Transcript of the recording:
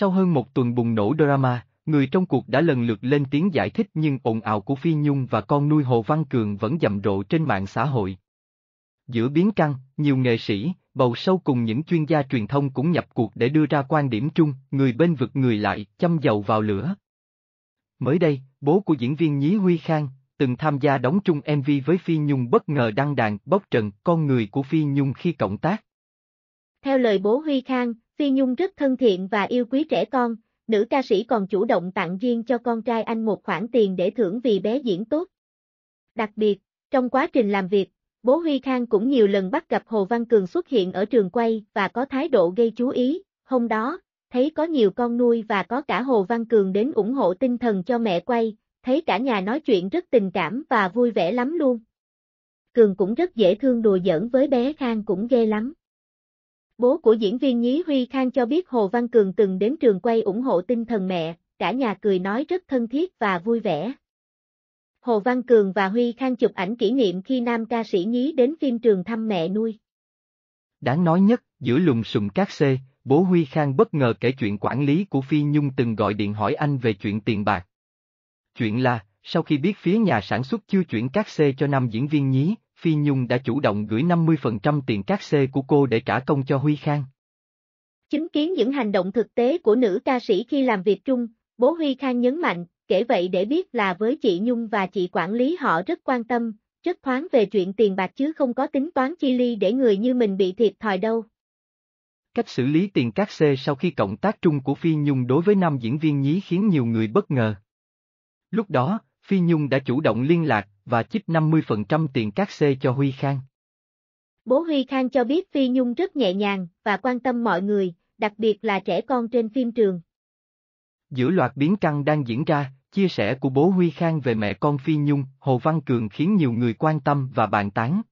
Sau hơn một tuần bùng nổ drama, người trong cuộc đã lần lượt lên tiếng giải thích nhưng ồn ào của Phi Nhung và con nuôi Hồ Văn Cường vẫn dầm rộ trên mạng xã hội. Giữa biến căng, nhiều nghệ sĩ, bầu sâu cùng những chuyên gia truyền thông cũng nhập cuộc để đưa ra quan điểm chung, người bên vực người lại, châm dầu vào lửa. Mới đây, bố của diễn viên Nhí Huy Khang, từng tham gia đóng chung MV với Phi Nhung bất ngờ đăng đàn bóc trần con người của Phi Nhung khi cộng tác. Theo lời bố Huy Khang, Phi Nhung rất thân thiện và yêu quý trẻ con, nữ ca sĩ còn chủ động tặng riêng cho con trai anh một khoản tiền để thưởng vì bé diễn tốt. Đặc biệt, trong quá trình làm việc, bố Huy Khang cũng nhiều lần bắt gặp Hồ Văn Cường xuất hiện ở trường quay và có thái độ gây chú ý, hôm đó, thấy có nhiều con nuôi và có cả Hồ Văn Cường đến ủng hộ tinh thần cho mẹ quay, thấy cả nhà nói chuyện rất tình cảm và vui vẻ lắm luôn. Cường cũng rất dễ thương đùa giỡn với bé Khang cũng ghê lắm. Bố của diễn viên Nhí Huy Khang cho biết Hồ Văn Cường từng đến trường quay ủng hộ tinh thần mẹ, cả nhà cười nói rất thân thiết và vui vẻ. Hồ Văn Cường và Huy Khang chụp ảnh kỷ niệm khi nam ca sĩ Nhí đến phim trường thăm mẹ nuôi. Đáng nói nhất, giữa lùm xùm các xê, bố Huy Khang bất ngờ kể chuyện quản lý của Phi Nhung từng gọi điện hỏi anh về chuyện tiền bạc. Chuyện là, sau khi biết phía nhà sản xuất chưa chuyển các xê cho nam diễn viên Nhí, Phi Nhung đã chủ động gửi 50% tiền cát xê của cô để trả công cho Huy Khang. Chứng kiến những hành động thực tế của nữ ca sĩ khi làm việc chung, bố Huy Khang nhấn mạnh, kể vậy để biết là với chị Nhung và chị quản lý họ rất quan tâm, rất thoáng về chuyện tiền bạc chứ không có tính toán chi ly để người như mình bị thiệt thòi đâu. Cách xử lý tiền cát xê sau khi cộng tác chung của Phi Nhung đối với nam diễn viên nhí khiến nhiều người bất ngờ. Lúc đó, Phi Nhung đã chủ động liên lạc và chích 50% tiền cát xê cho Huy Khang. Bố Huy Khang cho biết Phi Nhung rất nhẹ nhàng và quan tâm mọi người, đặc biệt là trẻ con trên phim trường. Giữa loạt biến căng đang diễn ra, chia sẻ của bố Huy Khang về mẹ con Phi Nhung, Hồ Văn Cường khiến nhiều người quan tâm và bàn tán.